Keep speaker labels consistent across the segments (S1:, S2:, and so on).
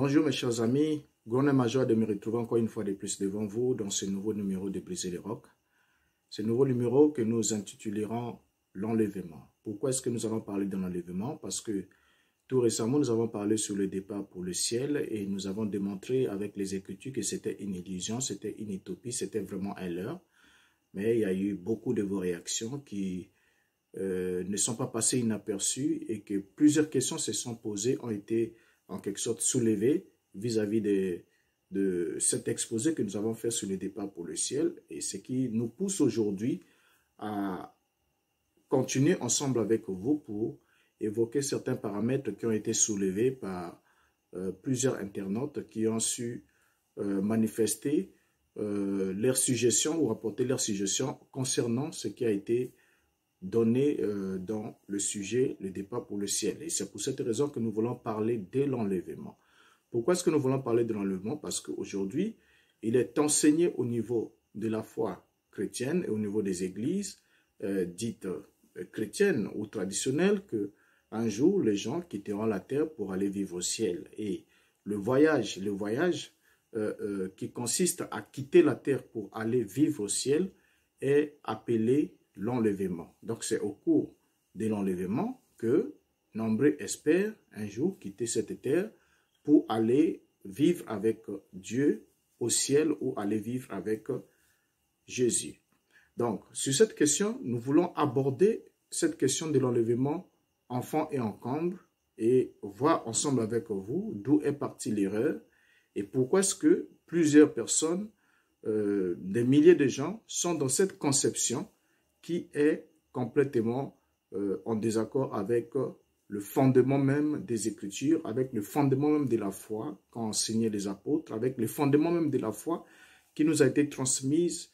S1: Bonjour mes chers amis, grand major de me retrouver encore une fois de plus devant vous dans ce nouveau numéro de Briser les Rocs. Ce nouveau numéro que nous intitulerons l'enlèvement. Pourquoi est-ce que nous allons parler de l'enlèvement Parce que tout récemment, nous avons parlé sur le départ pour le ciel et nous avons démontré avec les Écritures que c'était une illusion, c'était une utopie, c'était vraiment un leurre. Mais il y a eu beaucoup de vos réactions qui euh, ne sont pas passées inaperçues et que plusieurs questions se sont posées, ont été en quelque sorte soulevé vis-à-vis de, cet exposé que nous avons fait sur le départ pour le ciel et ce qui nous pousse aujourd'hui à continuer ensemble avec vous pour évoquer certains paramètres qui ont été soulevés par euh, plusieurs internautes qui ont su euh, manifester euh, leurs suggestions ou apporter leurs suggestions concernant ce qui a été donné euh, dans le sujet le départ pour le ciel. Et c'est pour cette raison que nous voulons parler de l'enlèvement. Pourquoi est-ce que nous voulons parler de l'enlèvement Parce qu'aujourd'hui, il est enseigné au niveau de la foi chrétienne et au niveau des églises euh, dites euh, chrétiennes ou traditionnelles que un jour les gens quitteront la terre pour aller vivre au ciel. Et le voyage, le voyage qui consiste à quitter la terre pour aller vivre au ciel est appelé l'enlèvement. Donc c'est au cours de l'enlèvement que nombreux espèrent un jour quitter cette terre pour aller vivre avec Dieu au ciel ou aller vivre avec Jésus. Donc, sur cette question, nous voulons aborder cette question de l'enlèvement enfant et encombre et voir ensemble avec vous d'où est partie l'erreur et pourquoi est-ce que plusieurs personnes, euh, des milliers de gens sont dans cette conception qui est complètement euh, en désaccord avec euh, le fondement même des Écritures, avec le fondement même de la foi qu'ont enseigné les apôtres, avec le fondement même de la foi qui nous a été transmise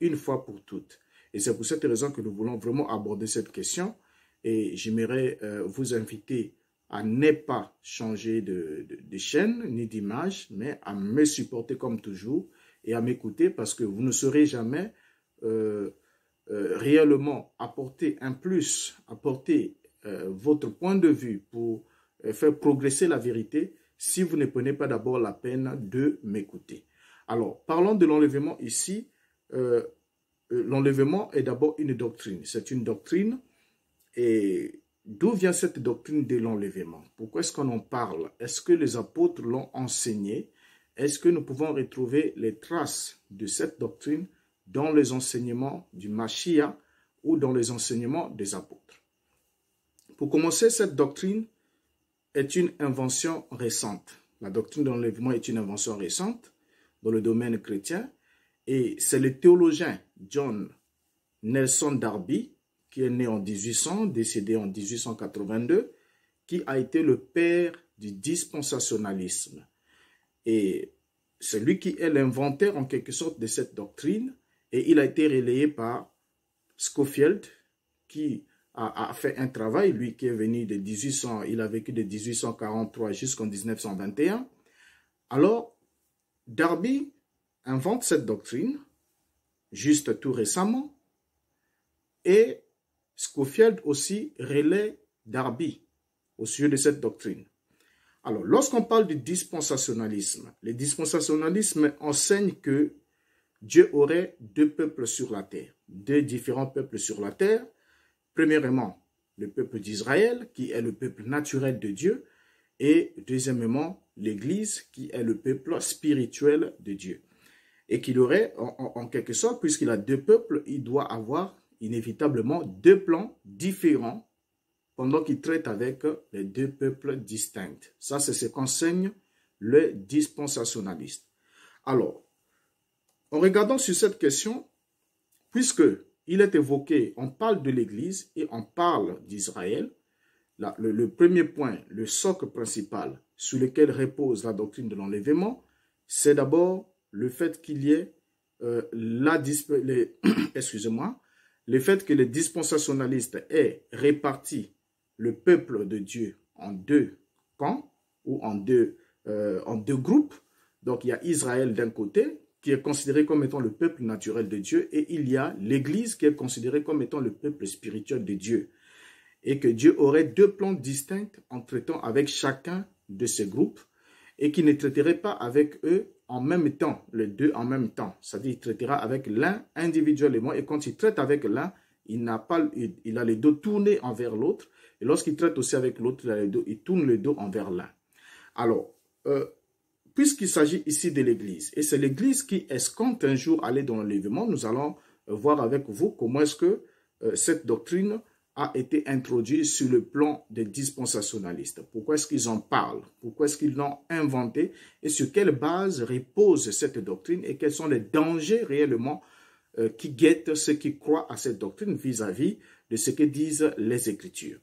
S1: une fois pour toutes. Et c'est pour cette raison que nous voulons vraiment aborder cette question. Et j'aimerais euh, vous inviter à ne pas changer de, chaîne ni d'image, mais à me supporter comme toujours et à m'écouter parce que vous ne serez jamais euh, réellement apporter un plus, apporter euh, votre point de vue pour euh, faire progresser la vérité si vous ne prenez pas d'abord la peine de m'écouter. Alors, parlons de l'enlèvement ici. l'enlèvement est d'abord une doctrine. C'est une doctrine. Et d'où vient cette doctrine de l'enlèvement Pourquoi est-ce qu'on en parle Est-ce que les apôtres l'ont enseigné Est-ce que nous pouvons retrouver les traces de cette doctrine dans les enseignements du Machia ou dans les enseignements des apôtres. Pour commencer, cette doctrine est une invention récente. La doctrine d'enlèvement l'enlèvement est une invention récente dans le domaine chrétien et c'est le théologien John Nelson Darby, qui est né en 1800, décédé en 1882, qui a été le père du dispensationalisme. Et c'est lui qui est l'inventaire en quelque sorte de cette doctrine et il a été relayé par Schofield, qui a, fait un travail, lui qui est venu de 1800, il a vécu de 1843 jusqu'en 1921. Alors, Darby invente cette doctrine, juste tout récemment, et Schofield aussi relaie Darby au sujet de cette doctrine. Alors, lorsqu'on parle du dispensationalisme, le dispensationalisme enseigne que Dieu aurait deux peuples sur la terre, deux différents peuples sur la terre. Premièrement, le peuple d'Israël, qui est le peuple naturel de Dieu, et deuxièmement, l'Église, qui est le peuple spirituel de Dieu. Et qu'il aurait, en, quelque sorte, puisqu'il a deux peuples, il doit avoir inévitablement deux plans différents pendant qu'il traite avec les deux peuples distincts. Ça, c'est ce qu'enseigne le dispensationaliste. Alors, en regardant sur cette question, puisque il est évoqué, on parle de l'Église et on parle d'Israël, le, premier point, le socle principal sur lequel repose la doctrine de l'enlèvement, c'est d'abord le fait qu'il y ait euh, la excusez-moi, le fait que les dispensationalistes aient réparti le peuple de Dieu en deux camps ou en deux, euh, en deux groupes. Donc il y a Israël d'un côté qui est considéré comme étant le peuple naturel de Dieu, et il y a l'Église qui est considérée comme étant le peuple spirituel de Dieu, et que Dieu aurait deux plans distincts en traitant avec chacun de ces groupes, et qui ne traiterait pas avec eux en même temps, les deux en même temps. C'est-à-dire, il traitera avec l'un individuellement, et quand il traite avec l'un, il, n'a pas, il, a les dos tournés envers l'autre, et lorsqu'il traite aussi avec l'autre, il, il tourne le dos envers l'un. Alors, euh, puisqu'il s'agit ici de l'Église, et c'est l'Église qui escompte un jour aller dans l'enlèvement, nous allons euh, voir avec vous comment est-ce que euh, cette doctrine a été introduite sur le plan des dispensationalistes. Pourquoi est-ce qu'ils en parlent Pourquoi est-ce qu'ils l'ont inventée Et sur quelle base repose cette doctrine Et quels sont les dangers réellement euh, qui guettent ceux qui croient à cette doctrine vis à -vis de ce que disent les Écritures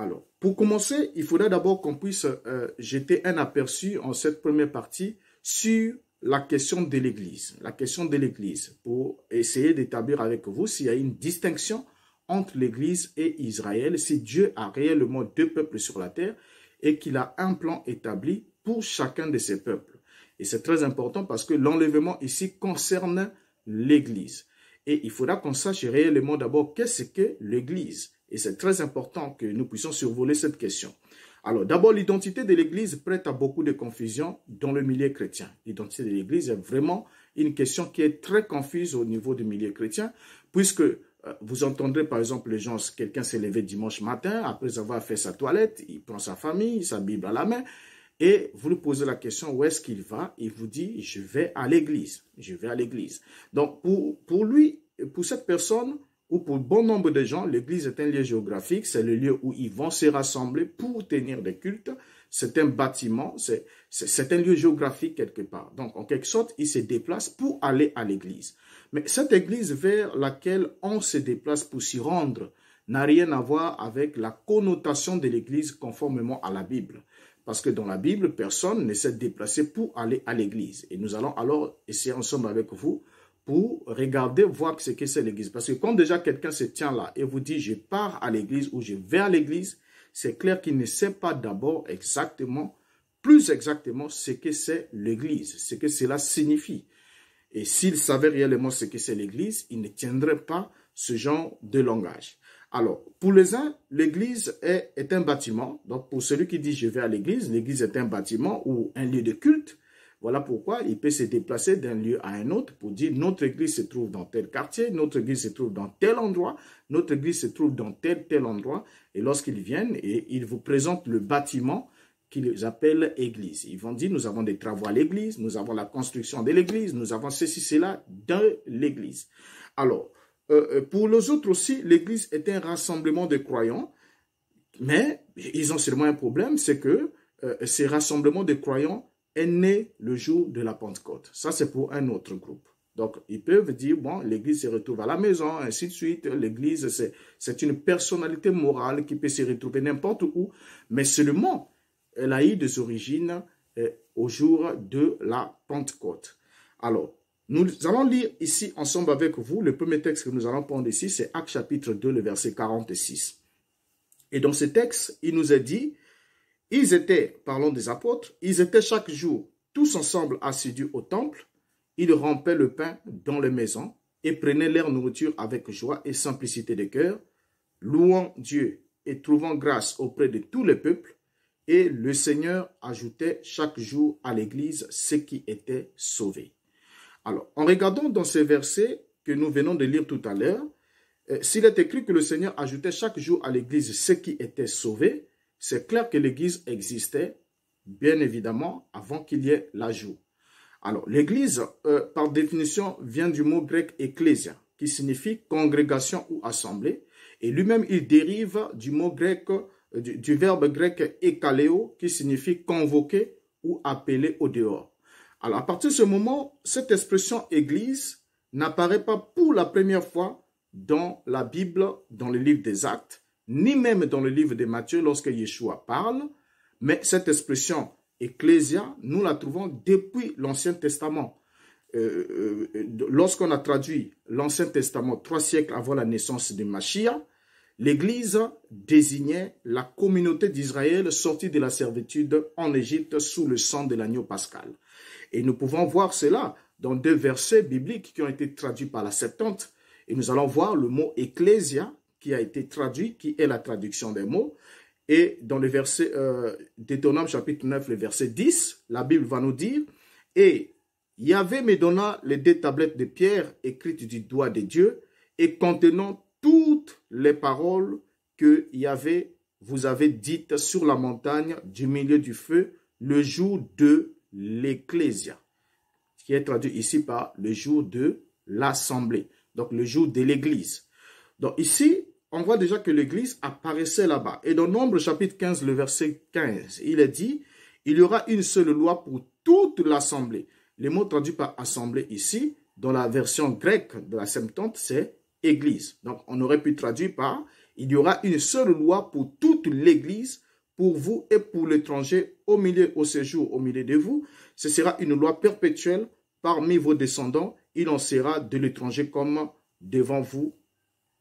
S1: alors, pour commencer, il faudra d'abord qu'on puisse euh, jeter un aperçu en cette première partie sur la question de l'Église. La question de l'Église, pour essayer d'établir avec vous s'il y a une distinction entre l'Église et Israël, si Dieu a réellement deux peuples sur la terre et qu'il a un plan établi pour chacun de ces peuples. Et c'est très important parce que l'enlèvement ici concerne l'Église. Et il faudra qu'on sache réellement d'abord qu'est-ce que l'Église et c'est très important que nous puissions survoler cette question. Alors, d'abord, l'identité de l'Église prête à beaucoup de confusion dans le milieu chrétien. L'identité de l'Église est vraiment une question qui est très confuse au niveau du milieu chrétien, puisque euh, vous entendrez par exemple les gens, quelqu'un s'est levé dimanche matin, après avoir fait sa toilette, il prend sa famille, sa Bible à la main, et vous lui posez la question où est-ce qu'il va, il vous dit je vais à l'église, je vais à l'église. Donc pour, pour lui, pour cette personne, où pour bon nombre de gens, l'église est un lieu géographique, c'est le lieu où ils vont se rassembler pour tenir des cultes, c'est un bâtiment, c'est un lieu géographique quelque part. Donc, en quelque sorte, ils se déplacent pour aller à l'église. Mais cette église vers laquelle on se déplace pour s'y rendre n'a rien à voir avec la connotation de l'église conformément à la Bible. Parce que dans la Bible, personne ne s'est déplacé pour aller à l'église. Et nous allons alors essayer ensemble avec vous pour regarder, voir ce que c'est l'église. Parce que quand déjà quelqu'un se tient là et vous dit je pars à l'église ou je vais à l'église, c'est clair qu'il ne sait pas d'abord exactement, plus exactement ce que c'est l'église, ce que cela signifie. Et s'il savait réellement ce que c'est l'église, il ne tiendrait pas ce genre de langage. Alors, pour les uns, l'église est, est, un bâtiment. Donc, pour celui qui dit je vais à l'église, l'église est un bâtiment ou un lieu de culte. Voilà pourquoi il peut se déplacer d'un lieu à un autre pour dire notre église se trouve dans tel quartier, notre église se trouve dans tel endroit, notre église se trouve dans tel tel endroit. Et lorsqu'ils viennent, et ils vous présentent le bâtiment qu'ils appellent église. Ils vont dire nous avons des travaux à l'église, nous avons la construction de l'église, nous avons ceci, cela dans l'église. Alors, euh, euh, pour les autres aussi, l'église est un rassemblement de croyants, mais ils ont seulement un problème, c'est que euh, ces rassemblements de croyants est né le jour de la Pentecôte. Ça, c'est pour un autre groupe. Donc, ils peuvent dire, bon, l'Église se retrouve à la maison, ainsi de suite. L'Église, c'est une personnalité morale qui peut se retrouver n'importe où, mais seulement, elle a eu des origines euh, au jour de la Pentecôte. Alors, nous allons lire ici ensemble avec vous le premier texte que nous allons prendre ici, c'est Acte chapitre 2, le verset 46. Et dans ce texte, il nous est dit, ils étaient, parlons des apôtres, ils étaient chaque jour tous ensemble assidus au temple. Ils rampaient le pain dans les maisons et prenaient leur nourriture avec joie et simplicité de cœur, louant Dieu et trouvant grâce auprès de tous les peuples. Et le Seigneur ajoutait chaque jour à l'Église ceux qui étaient sauvés. Alors, en regardant dans ces versets que nous venons de lire tout à l'heure, euh, s'il est écrit que le Seigneur ajoutait chaque jour à l'Église ceux qui étaient sauvés, c'est clair que l'Église existait, bien évidemment, avant qu'il y ait l'ajout. Alors, l'Église, euh, par définition, vient du mot grec ecclésia, qui signifie congrégation ou assemblée, et lui-même, il dérive du mot grec, euh, du, verbe grec ekaleo, qui signifie convoquer ou appeler au dehors. Alors, à partir de ce moment, cette expression Église n'apparaît pas pour la première fois dans la Bible, dans le livre des Actes, ni même dans le livre de Matthieu lorsque Yeshua parle, mais cette expression ecclésia, nous la trouvons depuis l'Ancien Testament. Euh, euh, euh, lorsqu'on a traduit l'Ancien Testament trois siècles avant la naissance de Machia, l'Église désignait la communauté d'Israël sortie de la servitude en Égypte sous le sang de l'agneau pascal. Et nous pouvons voir cela dans deux versets bibliques qui ont été traduits par la Septante. Et nous allons voir le mot ecclésia qui a été traduit, qui est la traduction des mots. Et dans le verset euh, chapitre 9, le verset 10, la Bible va nous dire, et Yahvé me donna les deux tablettes de pierre écrites du doigt de Dieu et contenant toutes les paroles que Yahvé vous avez dites sur la montagne du milieu du feu le jour de l'Ecclésia, qui est traduit ici par le jour de l'Assemblée, donc le jour de l'Église. Donc ici, on voit déjà que l'Église apparaissait là-bas. Et dans Nombre chapitre 15, le verset 15, il est dit, il y aura une seule loi pour toute l'assemblée. Les mots traduits par assemblée ici, dans la version grecque de la Septante, c'est Église. Donc, on aurait pu traduire par, il y aura une seule loi pour toute l'Église, pour vous et pour l'étranger, au milieu, au séjour, au milieu de vous. Ce sera une loi perpétuelle parmi vos descendants. Il en sera de l'étranger comme devant vous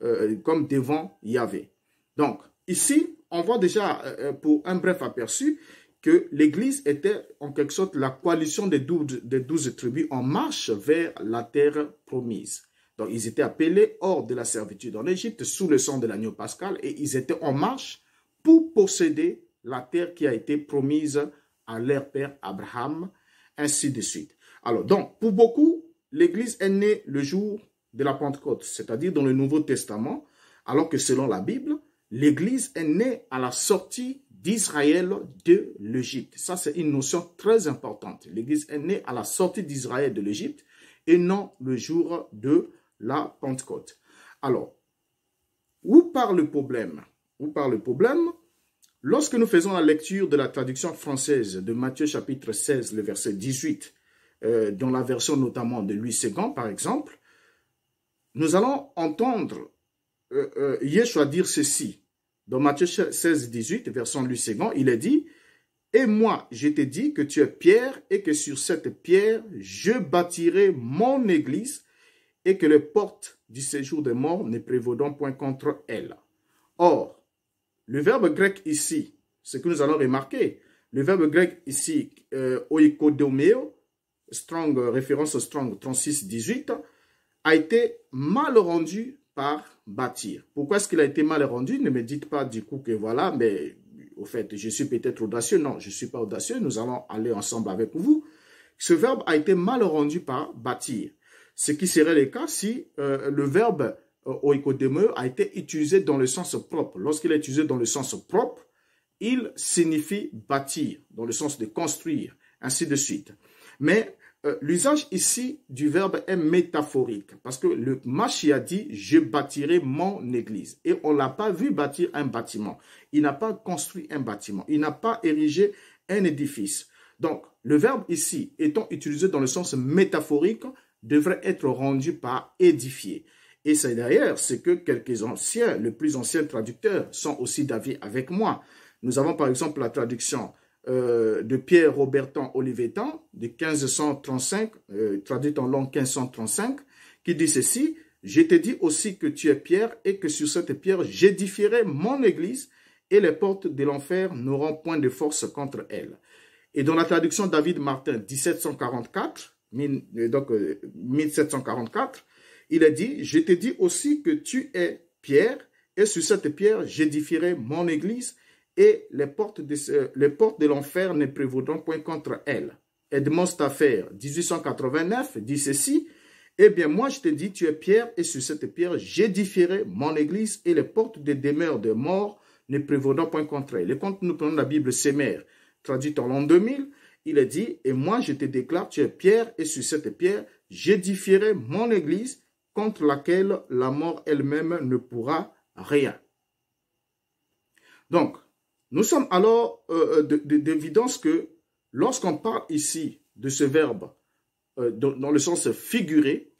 S1: euh, comme devant Yahvé. Donc, ici, on voit déjà, euh, euh, pour un bref aperçu, que l'Église était en quelque sorte la coalition des douze, des douze tribus en marche vers la terre promise. Donc, ils étaient appelés hors de la servitude en Égypte, sous le sang de l'agneau pascal, et ils étaient en marche pour posséder la terre qui a été promise à leur père Abraham, ainsi de suite. Alors, donc, pour beaucoup, l'Église est née le jour de la Pentecôte, c'est-à-dire dans le Nouveau Testament, alors que selon la Bible, l'Église est née à la sortie d'Israël de l'Égypte. Ça, c'est une notion très importante. L'Église est née à la sortie d'Israël de l'Égypte et non le jour de la Pentecôte. Alors, où part le problème Où parle le problème Lorsque nous faisons la lecture de la traduction française de Matthieu chapitre 16, le verset 18, euh, dans la version notamment de Louis II, par exemple, nous allons entendre euh, euh, Yeshua dire ceci. Dans Matthieu 16, 18, verset lui il est dit Et moi, je t'ai dit que tu es pierre et que sur cette pierre, je bâtirai mon église et que les portes du séjour des morts ne prévaudront point contre elle. Or, le verbe grec ici, ce que nous allons remarquer, le verbe grec ici, euh, oikodomeo, strong, référence strong 36, 18, a été mal rendu par bâtir. Pourquoi est-ce qu'il a été mal rendu Ne me dites pas du coup que voilà, mais au fait, je suis peut-être audacieux. Non, je ne suis pas audacieux. Nous allons aller ensemble avec vous. Ce verbe a été mal rendu par bâtir. Ce qui serait le cas si euh, le verbe euh, a été utilisé dans le sens propre. Lorsqu'il est utilisé dans le sens propre, il signifie bâtir, dans le sens de construire, ainsi de suite. Mais euh, l'usage ici du verbe est métaphorique parce que le Machi dit je bâtirai mon église et on l'a pas vu bâtir un bâtiment. Il n'a pas construit un bâtiment, il n'a pas érigé un édifice. Donc le verbe ici étant utilisé dans le sens métaphorique devrait être rendu par édifier. Et c'est d'ailleurs ce que quelques anciens, les plus anciens traducteurs sont aussi d'avis avec moi. Nous avons par exemple la traduction euh, de Pierre robertin Olivetan, de 1535, traduite euh, traduit en langue 1535, qui dit ceci, « Je te dis aussi que tu es pierre et que sur cette pierre j'édifierai mon église et les portes de l'enfer n'auront point de force contre elle. » Et dans la traduction David Martin, 1744, euh, donc 1744, il a dit, « Je te dis aussi que tu es pierre et sur cette pierre j'édifierai mon église et les portes de, les portes de l'enfer ne prévaudront point contre elle. Edmond Staffer, 1889, dit ceci, Eh bien, moi, je te dis, tu es pierre, et sur cette pierre, j'édifierai mon église, et les portes des demeures de mort ne prévaudront point contre elle. Et quand nous prenons la Bible sémère, traduite en l'an 2000, il est dit, et moi, je te déclare, tu es pierre, et sur cette pierre, j'édifierai mon église, contre laquelle la mort elle-même ne pourra rien. Donc, nous sommes alors euh, euh, d'évidence que lorsqu'on parle ici de ce verbe euh, dans, le sens figuré,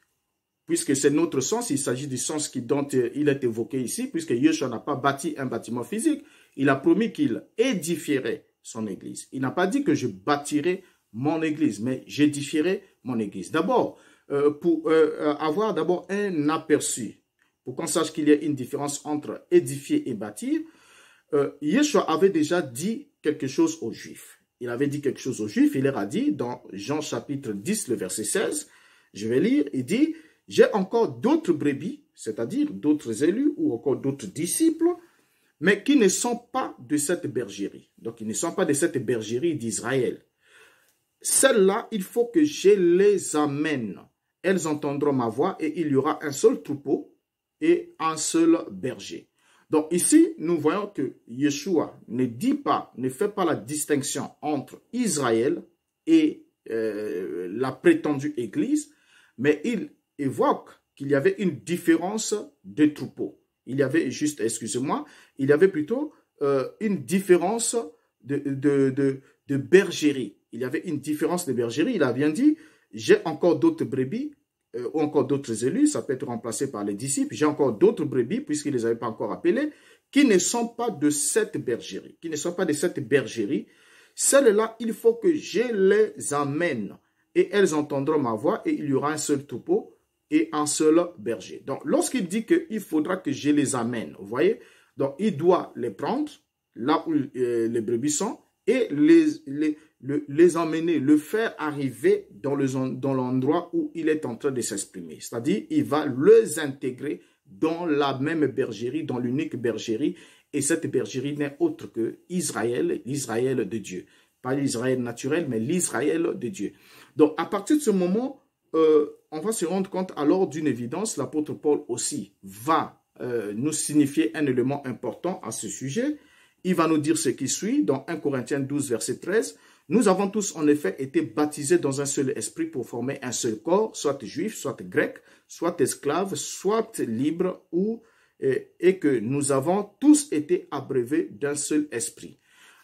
S1: puisque c'est notre sens, il s'agit du sens qui, dont il est évoqué ici, puisque Yeshua n'a pas bâti un bâtiment physique, il a promis qu'il édifierait son église. Il n'a pas dit que je bâtirai mon église, mais j'édifierai mon église. D'abord, pour avoir d'abord un aperçu, pour qu'on sache qu'il y a une différence entre édifier et bâtir, euh, Yeshua avait déjà dit quelque chose aux Juifs. Il avait dit quelque chose aux Juifs, il leur a dit dans Jean chapitre 10, le verset 16, je vais lire, il dit, j'ai encore d'autres brebis, c'est-à-dire d'autres élus ou encore d'autres disciples, mais qui ne sont pas de cette bergerie. Donc, ils ne sont pas de cette bergerie d'Israël. Celles-là, il faut que je les amène. Elles entendront ma voix et il y aura un seul troupeau et un seul berger. Donc ici, nous voyons que Yeshua ne dit pas, ne fait pas la distinction entre Israël et euh, la prétendue Église, mais il évoque qu'il y avait une différence de troupeaux. Il y avait juste, excusez-moi, il y avait plutôt euh, une différence de, de, de, de bergerie. Il y avait une différence de bergerie. Il a bien dit, j'ai encore d'autres brebis euh, ou encore d'autres élus, ça peut être remplacé par les disciples. J'ai encore d'autres brebis, puisqu'ils ne les avaient pas encore appelés, qui ne sont pas de cette bergerie, qui ne sont pas de cette bergerie. Celles-là, il faut que je les amène et elles entendront ma voix et il y aura un seul troupeau et un seul berger. Donc, lorsqu'il dit qu'il faudra que je les amène, vous voyez, donc il doit les prendre là où euh, les brebis sont et les, les emmener, le faire arriver dans l'endroit le, dans où il est en train de s'exprimer. C'est-à-dire, il va les intégrer dans la même bergerie, dans l'unique bergerie, et cette bergerie n'est autre que Israël, l'Israël de Dieu. Pas l'Israël naturel, mais l'Israël de Dieu. Donc, à partir de ce moment, euh, on va se rendre compte alors d'une évidence, l'apôtre Paul aussi va euh, nous signifier un élément important à ce sujet. Il va nous dire ce qui suit dans 1 Corinthiens 12, verset 13. Nous avons tous en effet été baptisés dans un seul esprit pour former un seul corps, soit juif, soit grec, soit esclave, soit libre, et, que nous avons tous été abreuvés d'un seul esprit.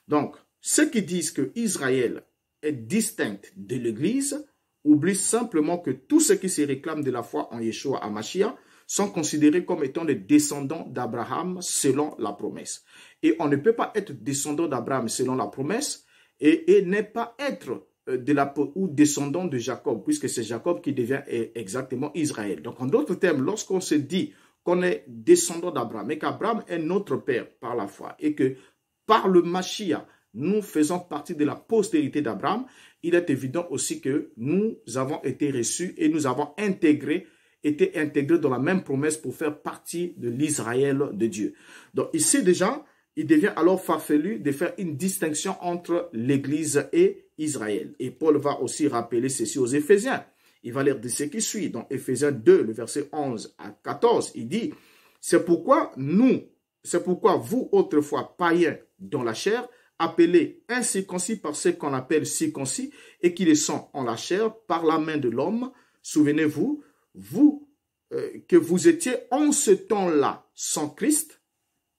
S1: Donc, ceux qui disent que Israël est distinct de l'Église oublient simplement que tous ceux qui se réclament de la foi en Yeshua Hamashiach sont considérés comme étant les descendants d'Abraham selon la promesse. Et on ne peut pas être descendant d'Abraham selon la promesse et, n'est pas être euh, de la, ou descendant de Jacob, puisque c'est Jacob qui devient euh, exactement Israël. Donc, en d'autres termes, lorsqu'on se dit qu'on est descendant d'Abraham et qu'Abraham est notre père par la foi et que par le Machia, nous faisons partie de la postérité d'Abraham, il est évident aussi que nous avons été reçus et nous avons intégré, été intégrés dans la même promesse pour faire partie de l'Israël de Dieu. Donc ici déjà, il devient alors farfelu de faire une distinction entre l'Église et Israël. Et Paul va aussi rappeler ceci aux Éphésiens. Il va leur de ce qui suit. Dans Éphésiens 2, le verset 11 à 14, il dit, C'est pourquoi nous, c'est pourquoi vous, autrefois païens dans la chair, appelés incirconcis par ce qu'on appelle circoncis, et qui les sont en la chair par la main de l'homme, souvenez-vous, vous, euh, que vous étiez en ce temps-là sans Christ,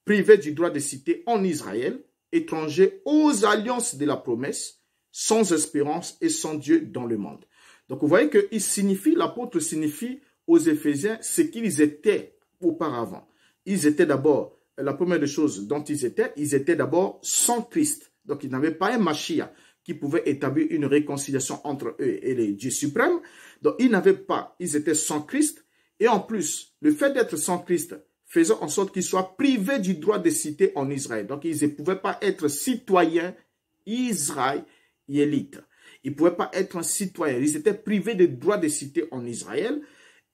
S1: Privés du droit de cité en Israël, étrangers aux alliances de la promesse, sans espérance et sans Dieu dans le monde. Donc vous voyez que il signifie, l'apôtre signifie aux Éphésiens ce qu'ils étaient auparavant. Ils étaient d'abord, la première des choses dont ils étaient, ils étaient d'abord sans Christ. Donc ils n'avaient pas un Machia qui pouvait établir une réconciliation entre eux et les dieux suprêmes. Donc ils n'avaient pas, ils étaient sans Christ. Et en plus, le fait d'être sans Christ, faisant en sorte qu'ils soient privés du droit de cité en Israël. Donc, ils ne pouvaient pas être citoyens israélites. Ils ne pouvaient pas être citoyens. Ils étaient privés du droit de cité en Israël.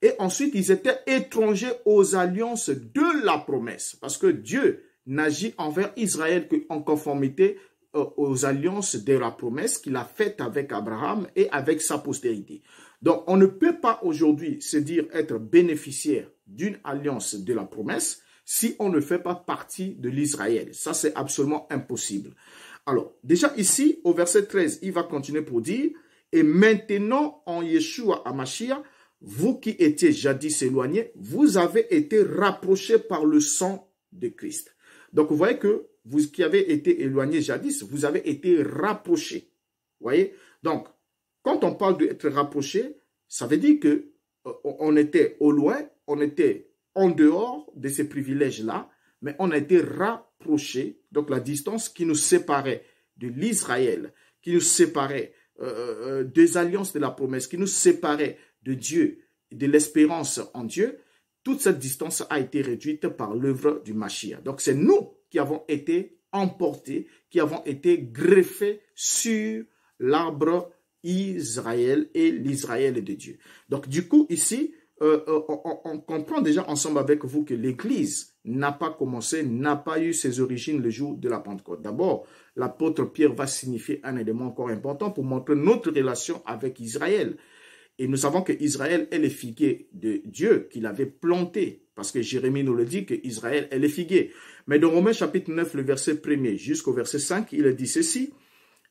S1: Et ensuite, ils étaient étrangers aux alliances de la promesse. Parce que Dieu n'agit envers Israël qu'en conformité euh, aux alliances de la promesse qu'il a faites avec Abraham et avec sa postérité. Donc, on ne peut pas aujourd'hui se dire être bénéficiaire d'une alliance de la promesse si on ne fait pas partie de l'Israël. Ça, c'est absolument impossible. Alors, déjà ici, au verset 13, il va continuer pour dire, « Et maintenant, en Yeshua Amashia, vous qui étiez jadis éloignés, vous avez été rapprochés par le sang de Christ. » Donc, vous voyez que vous qui avez été éloignés jadis, vous avez été rapprochés. Vous voyez Donc, quand on parle d'être rapproché, ça veut dire que euh, on était au loin on était en dehors de ces privilèges-là, mais on a été rapprochés. Donc la distance qui nous séparait de l'Israël, qui nous séparait euh, euh, des alliances de la promesse, qui nous séparait de Dieu, de l'espérance en Dieu, toute cette distance a été réduite par l'œuvre du Mashiach. Donc c'est nous qui avons été emportés, qui avons été greffés sur l'arbre Israël et l'Israël de Dieu. Donc du coup, ici, euh, euh, on, comprend déjà ensemble avec vous que l'Église n'a pas commencé, n'a pas eu ses origines le jour de la Pentecôte. D'abord, l'apôtre Pierre va signifier un élément encore important pour montrer notre relation avec Israël. Et nous savons que Israël est le figuier de Dieu qu'il avait planté, parce que Jérémie nous le dit que Israël est le figuier. Mais dans Romains chapitre 9, le verset 1 jusqu'au verset 5, il dit ceci,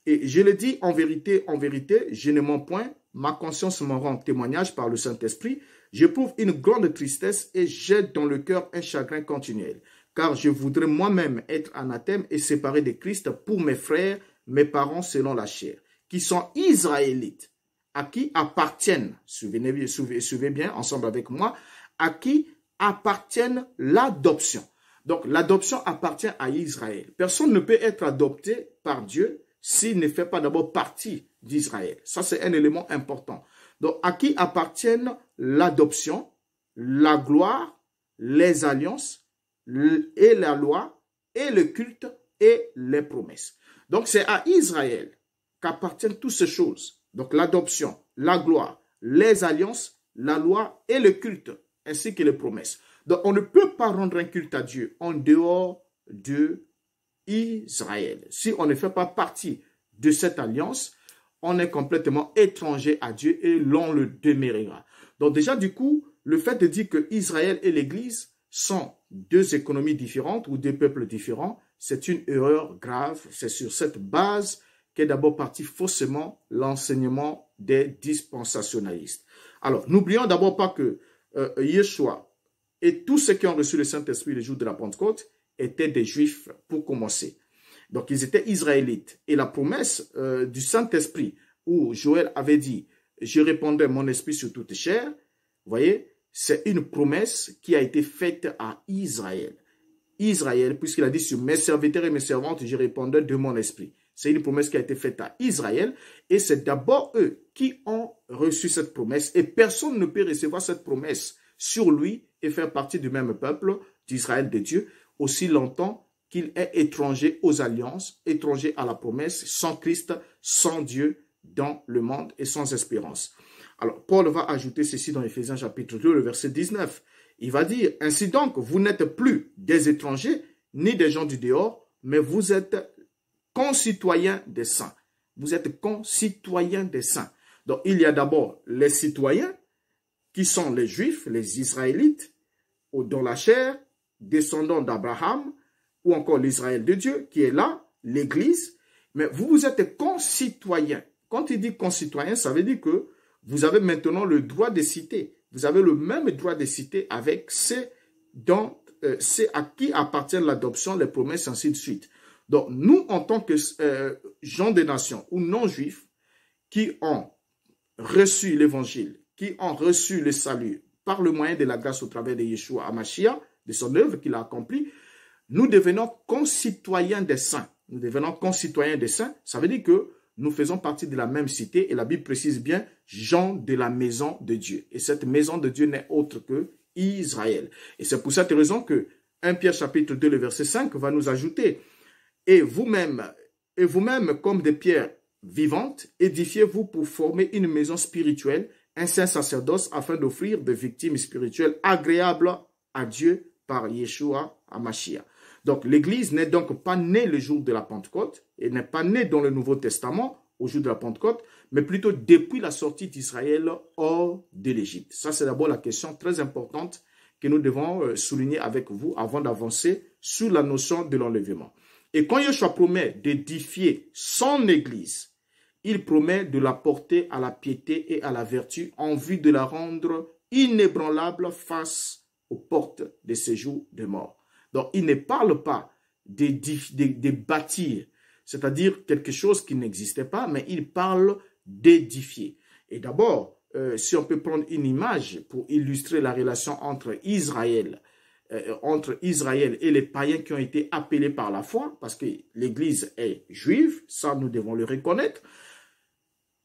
S1: et je le dis en vérité, en vérité, je ne mens point, ma conscience m'en rend témoignage par le Saint-Esprit J'éprouve une grande tristesse et jette dans le cœur un chagrin continuel, car je voudrais moi-même être anathème et séparé de Christ pour mes frères, mes parents selon la chair, qui sont israélites, à qui appartiennent, souvenez, souvenez, souvenez bien ensemble avec moi, à qui appartiennent l'adoption. Donc l'adoption appartient à Israël. Personne ne peut être adopté par Dieu s'il ne fait pas d'abord partie d'Israël. Ça, c'est un élément important. Donc, à qui appartiennent l'adoption, la gloire, les alliances et la loi et le culte et les promesses. Donc, c'est à Israël qu'appartiennent toutes ces choses. Donc, l'adoption, la gloire, les alliances, la loi et le culte, ainsi que les promesses. Donc, on ne peut pas rendre un culte à Dieu en dehors de Israël. Si on ne fait pas partie de cette alliance, on est complètement étranger à Dieu et l'on le demeurera. Donc déjà, du coup, le fait de dire que Israël et l'Église sont deux économies différentes ou deux peuples différents, c'est une erreur grave. C'est sur cette base qu'est d'abord parti faussement l'enseignement des dispensationalistes. Alors, n'oublions d'abord pas que euh, Yeshua et tous ceux qui ont reçu le Saint-Esprit le jour de la Pentecôte étaient des Juifs pour commencer. Donc, ils étaient israélites. Et la promesse euh, du Saint-Esprit, où Joël avait dit, je répandrai mon esprit sur toute chair, vous voyez, c'est une promesse qui a été faite à Israël. Israël, puisqu'il a dit sur mes serviteurs et mes servantes, je répondrai de mon esprit. C'est une promesse qui a été faite à Israël et c'est d'abord eux qui ont reçu cette promesse et personne ne peut recevoir cette promesse sur lui et faire partie du même peuple d'Israël de Dieu aussi longtemps qu'il est étranger aux alliances, étranger à la promesse, sans Christ, sans Dieu dans le monde et sans espérance. Alors, Paul va ajouter ceci dans Ephésiens chapitre 2, le verset 19. Il va dire, ainsi donc, vous n'êtes plus des étrangers ni des gens du dehors, mais vous êtes concitoyens des saints. Vous êtes concitoyens des saints. Donc, il y a d'abord les citoyens, qui sont les Juifs, les Israélites, dans la chair, descendants d'Abraham, ou encore l'Israël de Dieu qui est là, l'Église, mais vous, vous êtes concitoyens. Quand il dit concitoyens, ça veut dire que vous avez maintenant le droit de citer. Vous avez le même droit de citer avec ceux, dont, euh, à qui appartient l'adoption, les promesses, ainsi de suite. Donc, nous, en tant que euh, gens des nations ou non-juifs qui ont reçu l'évangile, qui ont reçu le salut par le moyen de la grâce au travers de Yeshua Amashia, de son œuvre qu'il a accomplie, nous devenons concitoyens des saints. Nous devenons concitoyens des saints. Ça veut dire que nous faisons partie de la même cité et la Bible précise bien gens de la maison de Dieu. Et cette maison de Dieu n'est autre que Israël. Et c'est pour cette raison que 1 Pierre chapitre 2, le verset 5 va nous ajouter Et vous-même, et vous-même comme des pierres vivantes, édifiez-vous pour former une maison spirituelle, un saint sacerdoce, afin d'offrir des victimes spirituelles agréables à Dieu par Yeshua Amashia. Donc l'Église n'est donc pas née le jour de la Pentecôte, et n'est pas née dans le Nouveau Testament au jour de la Pentecôte, mais plutôt depuis la sortie d'Israël hors de l'Égypte. Ça, c'est d'abord la question très importante que nous devons euh, souligner avec vous avant d'avancer sur la notion de l'enlèvement. Et quand Yeshua promet d'édifier son Église, il promet de la porter à la piété et à la vertu en vue de la rendre inébranlable face aux portes de séjour de mort. Donc, il ne parle pas de, bâtir, c'est-à-dire quelque chose qui n'existait pas, mais il parle d'édifier. Et d'abord, euh, si on peut prendre une image pour illustrer la relation entre Israël, euh, entre Israël et les païens qui ont été appelés par la foi, parce que l'Église est juive, ça nous devons le reconnaître,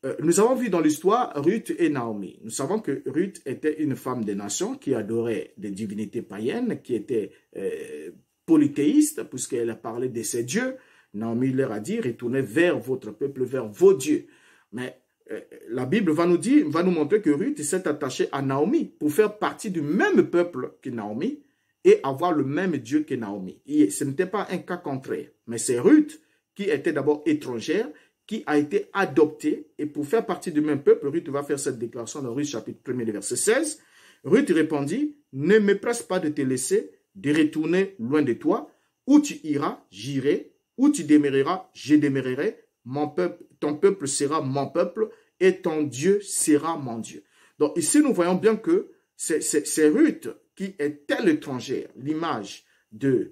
S1: euh, nous avons vu dans l'histoire Ruth et Naomi. Nous savons que Ruth était une femme des nations qui adorait des divinités païennes, qui était euh, polythéiste, puisqu'elle a parlé de ses dieux. Naomi leur a dit, retournez vers votre peuple, vers vos dieux. Mais euh, la Bible va nous dire, va nous montrer que Ruth s'est attachée à Naomi pour faire partie du même peuple que Naomi et avoir le même Dieu que Naomi. Et ce n'était pas un cas contraire, mais c'est Ruth qui était d'abord étrangère qui a été adopté, et pour faire partie du même peuple, Ruth va faire cette déclaration dans Ruth chapitre 1 verset 16. Ruth répondit, ne me presse pas de te laisser, de retourner loin de toi. Où tu iras, j'irai. Où tu demeureras, je demeurerai. Mon peuple, ton peuple sera mon peuple et ton Dieu sera mon Dieu. Donc ici, nous voyons bien que c'est Ruth qui est telle étrangère, l'image de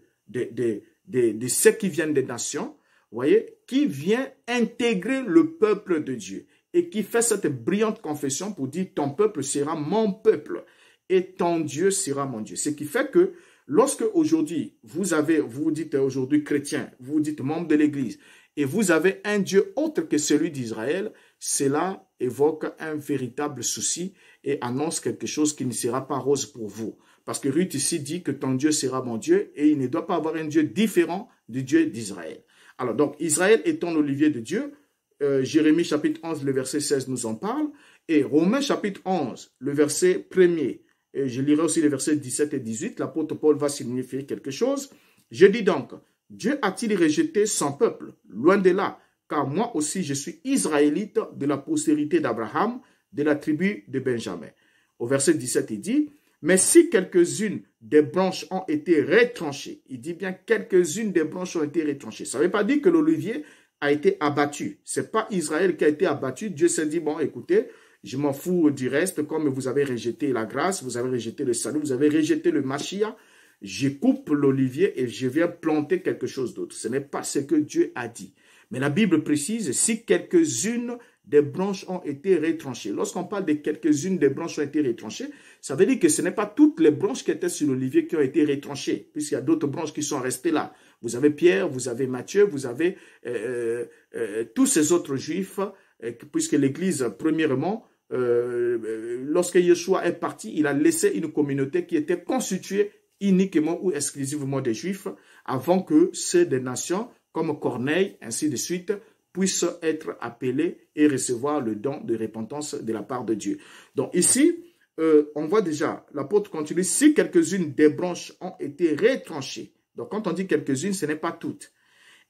S1: ceux qui viennent des nations, voyez, qui vient intégrer le peuple de Dieu et qui fait cette brillante confession pour dire ton peuple sera mon peuple et ton Dieu sera mon Dieu. Ce qui fait que lorsque aujourd'hui vous avez, vous dites aujourd'hui chrétien, vous dites membre de l'Église et vous avez un Dieu autre que celui d'Israël, cela évoque un véritable souci et annonce quelque chose qui ne sera pas rose pour vous. Parce que Ruth ici dit que ton Dieu sera mon Dieu et il ne doit pas avoir un Dieu différent du Dieu d'Israël. Alors, donc, Israël étant l'olivier de Dieu, euh, Jérémie chapitre 11, le verset 16 nous en parle, et Romains chapitre 11, le verset 1er, et je lirai aussi les versets 17 et 18, l'apôtre Paul va signifier quelque chose. Je dis donc, Dieu a-t-il rejeté son peuple Loin de là, car moi aussi je suis israélite de la postérité d'Abraham, de la tribu de Benjamin. Au verset 17, il dit, mais si quelques-unes des branches ont été retranchées, il dit bien quelques-unes des branches ont été retranchées. Ça ne veut pas dire que l'olivier a été abattu. C'est pas Israël qui a été abattu. Dieu s'est dit, bon, écoutez, je m'en fous du reste, comme vous avez rejeté la grâce, vous avez rejeté le salut, vous avez rejeté le machia, je coupe l'olivier et je viens planter quelque chose d'autre. Ce n'est pas ce que Dieu a dit. Mais la Bible précise, si quelques-unes des branches ont été retranchées. Lorsqu'on parle de quelques-unes des branches ont été retranchées, ça veut dire que ce n'est pas toutes les branches qui étaient sur l'olivier qui ont été retranchées, puisqu'il y a d'autres branches qui sont restées là. Vous avez Pierre, vous avez Matthieu, vous avez euh, euh, euh, tous ces autres juifs, puisque l'Église, premièrement, lorsque Yeshua est parti, il a laissé une communauté qui était constituée uniquement ou exclusivement des juifs, avant que ceux des nations, comme Corneille, ainsi de suite, puissent être appelés et recevoir le don de repentance de la part de Dieu. Donc ici, euh, on voit déjà, l'apôtre continue, si quelques-unes des branches ont été retranchées, donc quand on dit quelques-unes, ce n'est pas toutes.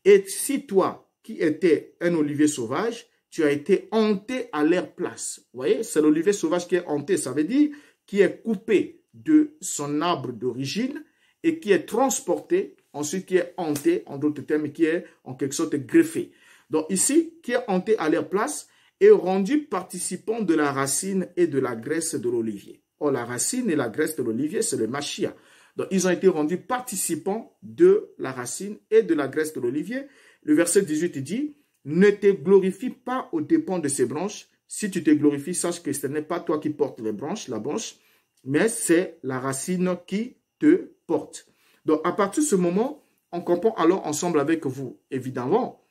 S1: Et si toi, qui étais un olivier sauvage, tu as été hanté à leur place. Vous voyez, c'est l'olivier sauvage qui est hanté, ça veut dire qui est coupé de son arbre d'origine et qui est transporté, ensuite qui est hanté, en d'autres termes, qui est en quelque sorte greffé. Donc ici, qui est hanté à leur place et rendu participant de la racine et de la graisse de l'olivier. Or, la racine et la graisse de l'olivier, c'est le machia. Donc, ils ont été rendus participants de la racine et de la graisse de l'olivier. Le verset 18 dit, ne te glorifie pas au dépens de ces branches. Si tu te glorifies, sache que ce n'est pas toi qui portes les branches, la branche, mais c'est la racine qui te porte. Donc, à partir de ce moment, on comprend alors ensemble avec vous, évidemment,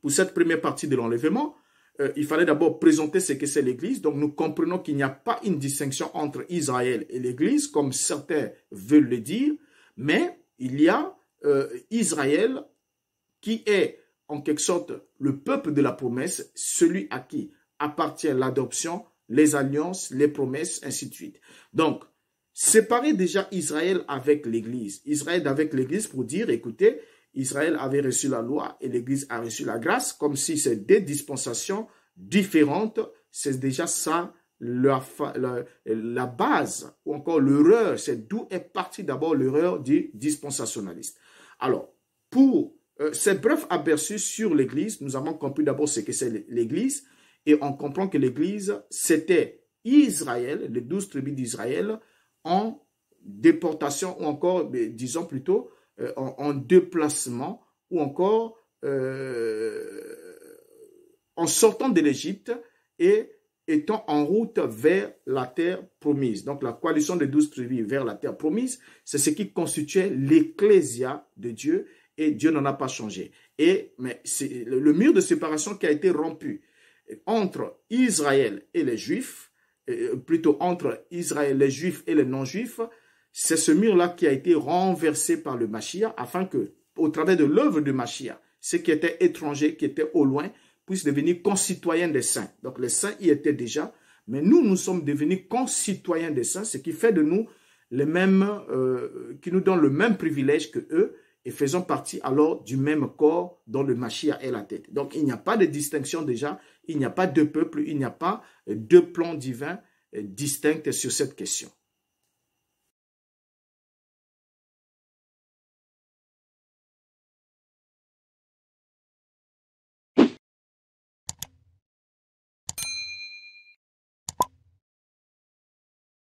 S1: pour cette première partie de l'enlèvement, euh, il fallait d'abord présenter ce que c'est l'Église. Donc, nous comprenons qu'il n'y a pas une distinction entre Israël et l'Église, comme certains veulent le dire, mais il y a euh, Israël qui est en quelque sorte le peuple de la promesse, celui à qui appartient l'adoption, les alliances, les promesses, ainsi de suite. Donc, séparer déjà Israël avec l'Église, Israël avec l'Église pour dire, écoutez, Israël avait reçu la loi et l'Église a reçu la grâce, comme si c'est des dispensations différentes, c'est déjà ça la, la, base ou encore l'erreur, c'est d'où est partie d'abord l'erreur du dispensationaliste. Alors, pour euh, ce bref aperçu sur l'Église, nous avons compris d'abord ce que c'est l'Église et on comprend que l'Église, c'était Israël, les douze tribus d'Israël en déportation ou encore, disons plutôt, euh, en, déplacement ou encore euh, en sortant de l'Égypte et étant en route vers la terre promise. Donc la coalition des douze tribus vers la terre promise, c'est ce qui constituait l'ecclésia de Dieu et Dieu n'en a pas changé. Et mais c'est le mur de séparation qui a été rompu entre Israël et les Juifs, euh, plutôt entre Israël, les Juifs et les non-Juifs, c'est ce mur-là qui a été renversé par le Machia afin que, au travers de l'œuvre de Machia, ceux qui étaient étrangers, qui étaient au loin, puissent devenir concitoyens des saints. Donc les saints y étaient déjà, mais nous, nous sommes devenus concitoyens des saints, ce qui fait de nous les mêmes, euh, qui nous donne le même privilège que eux, et faisons partie alors du même corps dont le Machia est la tête. Donc il n'y a pas de distinction déjà, il n'y a pas de peuple, il n'y a pas euh, deux plans divins euh, distincts sur cette question.